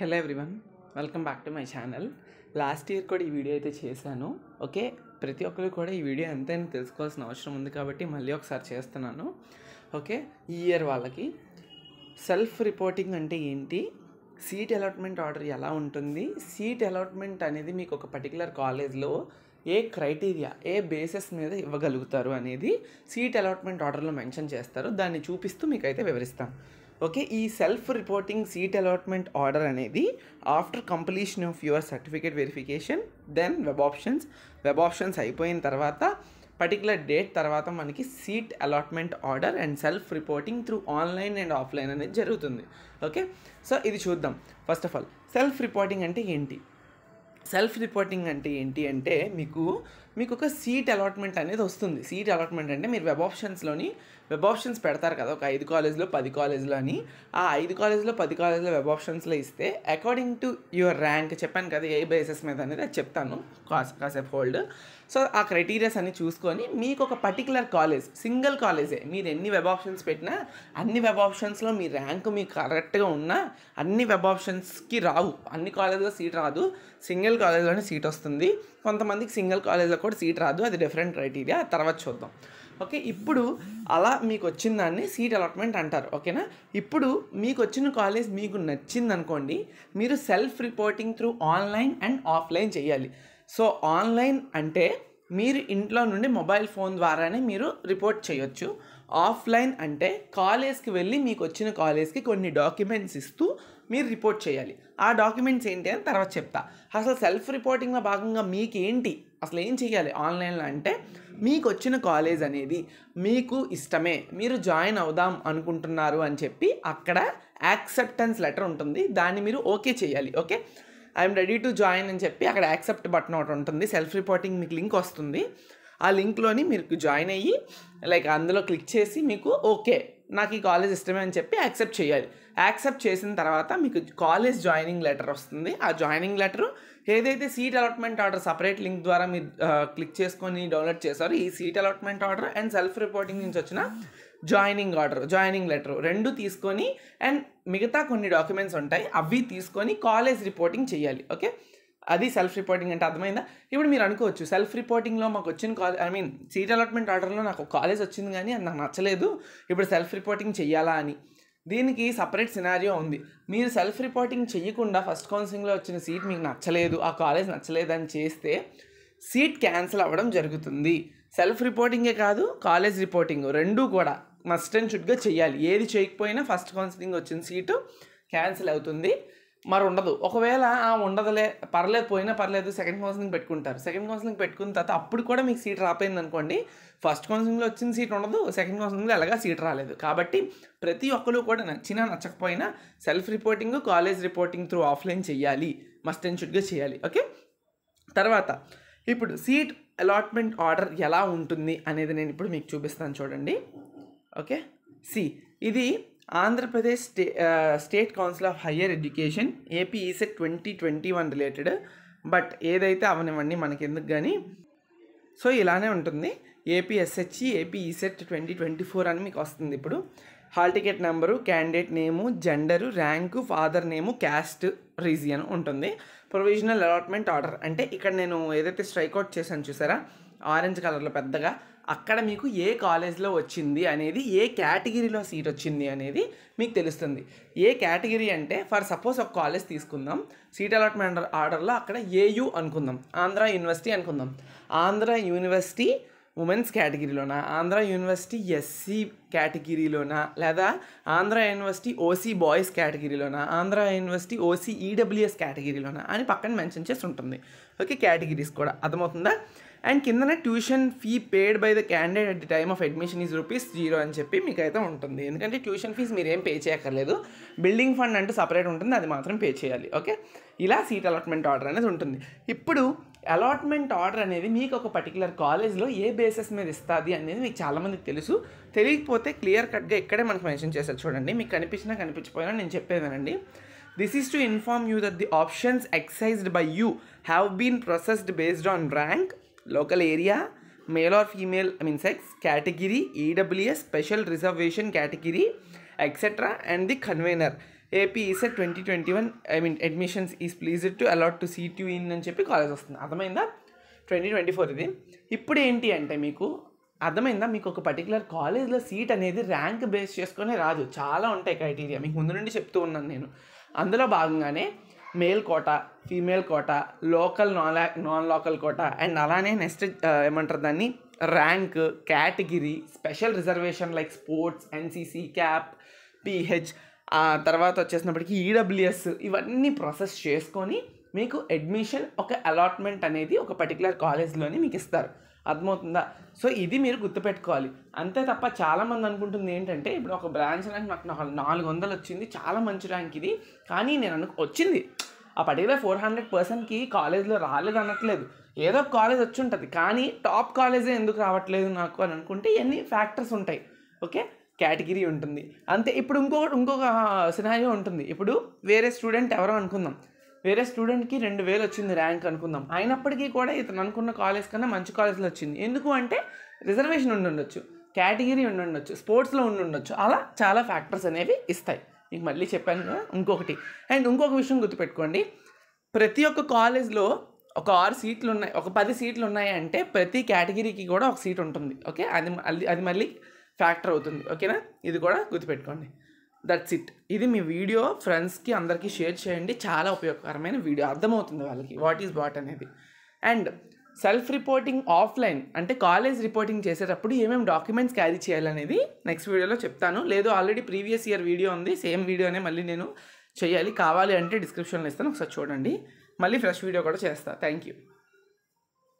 Hello everyone welcome back to my channel last year కూడా ఈ video అయితే చేశాను ఓకే ప్రతి ఒక్కరు కూడా ఈ వీడియో ఎంతైనా తెలుసుకోవాల్సిన అవసరం ఉంది కాబట్టి మళ్ళీ ఒకసారి చేస్తున్నాను ఓకే ఈ ఇయర్ వాళ్ళకి సెల్ఫ్ రిపోర్టింగ్ అంటే ఏంటి సీట్ అలాట్మెంట్ ఆర్డర్ ఎలా ఉంటుంది సీట్ అలాట్మెంట్ అనేది మీకు ఒక పర్టికులర్ కాలేజ్లో ఏ క్రైటీరియా ఏ బేసిస్ మీద ఇవ్వగలుగుతారు అనేది సీట్ అలాట్మెంట్ ఆర్డర్లో మెన్షన్ చేస్తారు దాన్ని చూపిస్తూ మీకైతే వివరిస్తాను ఓకే ఈ self reporting seat allotment order అనేది after completion of your certificate verification then web options web options అయిపోయిన తర్వాత పర్టికులర్ డేట్ తర్వాత మనకి seat allotment order and self reporting through online and offline అనేది జరుగుతుంది ఓకే సో ఇది చూద్దాం first of all self reporting అంటే ఏంటి సెల్ఫ్ రిపోర్టింగ్ అంటే ఏంటి అంటే మీకు మీకు ఒక సీట్ అలాట్మెంట్ అనేది వస్తుంది సీట్ అలాట్మెంట్ అంటే మీరు వెబ్ ఆప్షన్స్లోని వెబ్ ఆప్షన్స్ పెడతారు కదా ఒక ఐదు కాలేజ్లో పది కాలేజ్లో అని ఆ ఐదు కాలేజ్లో పది కాలేజ్లో వెబ్ ఆప్షన్స్లో ఇస్తే అకార్డింగ్ టు యువర్ ర్యాంక్ చెప్పాను కదా ఏ బేసెస్ మీద అనేది అది చెప్తాను కాసేపు హోల్డ్ సో ఆ క్రైటీరియాస్ అన్ని చూసుకొని మీకు ఒక పర్టికులర్ కాలేజ్ సింగిల్ కాలేజే మీరు ఎన్ని వెబ్ ఆప్షన్స్ పెట్టినా అన్ని వెబ్ ఆప్షన్స్లో మీ ర్యాంక్ మీకు కరెక్ట్గా ఉన్నా అన్ని వెబ్ ఆప్షన్స్కి రావు అన్ని కాలేజ్లో సీట్ రాదు సింగిల్ కాలేజ్లోనే సీట్ వస్తుంది కొంతమందికి సింగిల్ కాలేజ్లో కూడా సీట్ రాదు అది డిఫరెంట్ క్రైటీరియా తర్వాత చూద్దాం ఓకే ఇప్పుడు అలా మీకు వచ్చిన దాన్ని సీట్ అలాట్మెంట్ అంటారు ఓకేనా ఇప్పుడు మీకు వచ్చిన కాలేజ్ మీకు నచ్చింది అనుకోండి మీరు self reporting through online and offline చేయాలి సో ఆన్లైన్ అంటే మీరు ఇంట్లో నుండి మొబైల్ ఫోన్ ద్వారానే మీరు రిపోర్ట్ చేయొచ్చు ఆఫ్లైన్ అంటే కాలేజ్కి వెళ్ళి మీకు వచ్చిన కాలేజ్కి కొన్ని డాక్యుమెంట్స్ ఇస్తూ మీరు రిపోర్ట్ చేయాలి ఆ డాక్యుమెంట్స్ ఏంటి అని తర్వాత చెప్తా అసలు సెల్ఫ్ రిపోర్టింగ్లో భాగంగా మీకేంటి అసలు ఏం చేయాలి ఆన్లైన్లో అంటే మీకు వచ్చిన కాలేజ్ అనేది మీకు ఇష్టమే మీరు జాయిన్ అవుదాం అనుకుంటున్నారు అని చెప్పి అక్కడ యాక్సెప్టెన్స్ లెటర్ ఉంటుంది దాన్ని మీరు ఓకే చేయాలి okay I'm ready to join అని చెప్పి అక్కడ యాక్సెప్ట్ బటన్ ఒకటి ఉంటుంది సెల్ఫ్ రిపోర్టింగ్ మీకు లింక్ వస్తుంది ఆ లింక్లోని మీరు జాయిన్ అయ్యి లైక్ అందులో క్లిక్ చేసి మీకు ఓకే నాకు ఈ కాలేజ్ ఇష్టమే అని చెప్పి యాక్సెప్ట్ చేయాలి యాక్సెప్ట్ చేసిన తర్వాత మీకు కాలేజ్ జాయినింగ్ లెటర్ వస్తుంది ఆ జాయినింగ్ లెటర్ ఏదైతే seat allotment order separate link ద్వారా మీరు క్లిక్ చేసుకొని డౌన్లోడ్ చేస్తారు ఈ seat allotment order and self reporting నుంచి వచ్చిన జాయినింగ్ ఆర్డర్ జాయినింగ్ లెటర్ రెండు తీసుకొని అండ్ మిగతా కొన్ని డాక్యుమెంట్స్ ఉంటాయి అవి తీసుకొని కాలేజ్ రిపోర్టింగ్ చేయాలి ఓకే అది సెల్ఫ్ రిపోర్టింగ్ అంటే అర్థమైందా ఇప్పుడు మీరు అనుకోవచ్చు సెల్ఫ్ రిపోర్టింగ్లో మాకు వచ్చిన college I mean seat allotment ఆర్డర్లో నాకు కాలేజ్ వచ్చింది కానీ అది నాకు నచ్చలేదు ఇప్పుడు సెల్ఫ్ రిపోర్టింగ్ చేయాలా అని దీనికి సపరేట్ సినారియో ఉంది మీరు సెల్ఫ్ రిపోర్టింగ్ చేయకుండా ఫస్ట్ కౌన్సిలింగ్లో వచ్చిన సీట్ మీకు నచ్చలేదు ఆ కాలేజ్ నచ్చలేదని చేస్తే సీట్ క్యాన్సిల్ అవ్వడం జరుగుతుంది సెల్ఫ్ రిపోర్టింగే కాదు కాలేజ్ రిపోర్టింగ్ రెండూ కూడా మస్ట్ అండ్ షుడ్గా చేయాలి ఏది చేయకపోయినా ఫస్ట్ కౌన్సిలింగ్ వచ్చిన సీటు క్యాన్సిల్ అవుతుంది మరి ఉండదు ఒకవేళ ఉండదులే పర్లేదు పోయినా పర్లేదు సెకండ్ కౌన్సిలింగ్ పెట్టుకుంటారు సెకండ్ కౌన్సిలింగ్ పెట్టుకున్న తర్వాత అప్పుడు కూడా మీకు సీట్ రాపోయింది అనుకోండి ఫస్ట్ కౌన్సిలింగ్లో వచ్చిన సీట్ ఉండదు సెకండ్ కౌన్సిలింగ్లో ఎలాగా సీట్ రాలేదు కాబట్టి ప్రతి ఒక్కరు కూడా నచ్చినా నచ్చకపోయినా self reporting college reporting through offline చేయాలి మస్ట్ అండ్ షుడ్గా చేయాలి ఓకే తర్వాత ఇప్పుడు సీట్ అలాట్మెంట్ ఆర్డర్ ఎలా ఉంటుంది అనేది నేను ఇప్పుడు మీకు చూపిస్తాను చూడండి ఓకే సి ఇది Andhra Pradesh stay state council of higher education AP ECET twenty twenty one related but ఏదైతే అవనివ్వండి మనకెందుకు కానీ సో ఇలానే ఉంటుంది APSHE AP ECET twenty twenty four అని మీకు వస్తుంది ఇప్పుడు hall ticket number candidate name gender rank father name caste region ఉంటుంది ప్రొవిజనల్ అలాట్మెంట్ ఆర్డర్ అంటే ఇక్కడ నేను ఏదైతే స్ట్రైక్ అవుట్ చేశాను చూసారా ఆరెంజ్ కలర్లో పెద్దగా అక్కడ మీకు ఏ కాలేజ్లో వచ్చింది అనేది ఏ కేటగిరీలో సీట్ వచ్చింది అనేది మీకు తెలుస్తుంది ఏ కేటగిరీ అంటే ఫర్ సపోజ్ ఒక కాలేజ్ తీసుకుందాం సీట్ అలాట్మెంట్ ఆర్డర్లో అక్కడ ఏయు అనుకుందాం ఆంధ్ర యూనివర్సిటీ అనుకుందాం ఆంధ్ర యూనివర్సిటీ ఉమెన్స్ కేటగిరీలోనా ఆంధ్ర యూనివర్సిటీ ఎస్సీ కేటగిరీలోనా లేదా ఆంధ్ర యూనివర్సిటీ ఓసీ బాయ్స్ కేటగిరీలోనా Andhra university OC EWS e కేటగిరీలోనా అని పక్కన మెన్షన్ చేసి ఉంటుంది ఓకే కేటగిరీస్ కూడా అర్థమవుతుందా అండ్ కిందనే tuition fee paid by the candidate at the time of admission is rupees zero అని చెప్పి మీకైతే ఉంటుంది ఎందుకంటే ట్యూషన్ ఫీజు మీరు ఏం పే చేయక్కర్లేదు బిల్డింగ్ ఫండ్ అంటూ సపరేట్ ఉంటుంది అది మాత్రం పే చేయాలి ఓకే ఇలా సీట్ అలాట్మెంట్ ఆర్డర్ అనేది ఉంటుంది ఇప్పుడు అలాట్మెంట్ ఆర్డర్ అనేది మీకు ఒక పర్టికులర్ కాలేజ్లో ఏ బేసిస్ మీద ఇస్తుంది అనేది మీకు చాలామందికి తెలుసు తెలియకపోతే క్లియర్ కట్గా ఇక్కడే మనకు మెన్షన్ చేస్తారు చూడండి మీకు కనిపించినా కనిపించిపోయినా నేను చెప్పేదానండి this is to inform you that the options exercised by you have been processed based on rank local area male or female I mean sex category EWS e special reservation category etcetera and the convener. AP is at twenty twenty one I mean admissions is please to allot to seat you in అని చెప్పి college వస్తుంది అర్థమైందా twenty twenty four ఇది ఇప్పుడు ఏంటి అంటే మీకు అర్థమైందా మీకు ఒక పర్టికులర్ కాలేజ్లో సీట్ అనేది ర్యాంక్ బేస్ చేసుకునే రాదు చాలా ఉంటాయి క్రైటీరియా మీకు ముందు నుండి చెప్తూ ఉన్నాను నేను అందులో భాగంగానే male quota female quota local non non local quota and అలానే నెక్స్ట్ ఏమంటారు దాన్ని rank category special reservation like sports NCC CAP PH ఆ తర్వాత వచ్చేసినప్పటికీ ఈడబ్ల్యూఎస్ ఇవన్నీ ప్రాసెస్ చేసుకొని మీకు అడ్మిషన్ ఒక అలాట్మెంట్ అనేది ఒక పర్టికులర్ కాలేజ్లోని మీకు ఇస్తారు అర్థమవుతుందా సో ఇది మీరు గుర్తుపెట్టుకోవాలి అంతే తప్ప చాలామంది అనుకుంటుంది ఏంటంటే ఇప్పుడు ఒక బ్రాంచ్ ర్యాంక్ నాకు నాలుగు వందలు వచ్చింది చాలా మంచి ర్యాంక్ ఇది కానీ నేను అను వచ్చింది ఆ పర్టికులర్ ఫోర్ హండ్రెడ్ పర్సెంట్కి కాలేజ్లో రాలేదు అనట్లేదు ఏదో ఒక కాలేజ్ వచ్చి ఉంటుంది కానీ టాప్ కాలేజే ఎందుకు రావట్లేదు నాకు అని అనుకుంటే ఇవన్నీ ఫ్యాక్టర్స్ ఉంటాయి ఓకే కేటగిరీ ఉంటుంది అంతే ఇప్పుడు ఇంకొక ఇంకొక సినారియో ఉంటుంది ఇప్పుడు వేరే స్టూడెంట్ ఎవరో అనుకుందాం వేరే స్టూడెంట్కి రెండు వేలు వచ్చింది ర్యాంక్ అనుకుందాం అయినప్పటికీ కూడా ఇతను అనుకున్న కాలేజ్ కన్నా మంచి కాలేజ్లో వచ్చింది ఎందుకు అంటే రిజర్వేషన్ ఉండుండొచ్చు కేటగిరీ ఉండుండొచ్చు స్పోర్ట్స్లో ఉండుండొచ్చు అలా చాలా ఫ్యాక్టర్స్ అనేవి ఇస్తాయి మీకు మళ్ళీ చెప్పాను కదా ఇంకొకటి అండ్ ఇంకొక విషయం గుర్తుపెట్టుకోండి ప్రతి ఒక్క కాలేజ్లో ఒక ఆరు సీట్లు ఉన్నాయి ఒక పది సీట్లు ఉన్నాయి అంటే ప్రతి కేటగిరీకి కూడా ఒక సీట్ ఉంటుంది ఓకే అది అది మళ్ళీ ఫ్యాక్టర్ అవుతుంది ఓకేనా ఇది కూడా గుర్తుపెట్టుకోండి దట్స్ ఇట్ ఇది మీ వీడియో ఫ్రెండ్స్కి అందరికీ షేర్ చేయండి చాలా ఉపయోగకరమైన వీడియో అర్థమవుతుంది వాళ్ళకి వాట్ ఈజ్ వాట్ అనేది అండ్ సెల్ఫ్ రిపోర్టింగ్ ఆఫ్లైన్ అంటే కాలేజ్ రిపోర్టింగ్ చేసేటప్పుడు ఏమేమి డాక్యుమెంట్స్ క్యారీ చేయాలనేది నెక్స్ట్ వీడియోలో చెప్తాను లేదు ఆల్రెడీ ప్రీవియస్ ఇయర్ వీడియో ఉంది సేమ్ వీడియోనే మళ్ళీ నేను చేయాలి కావాలి అంటే డిస్క్రిప్షన్లో ఇస్తాను ఒకసారి చూడండి మళ్ళీ ఫ్రెష్ వీడియో కూడా చేస్తాను థ్యాంక్ యూ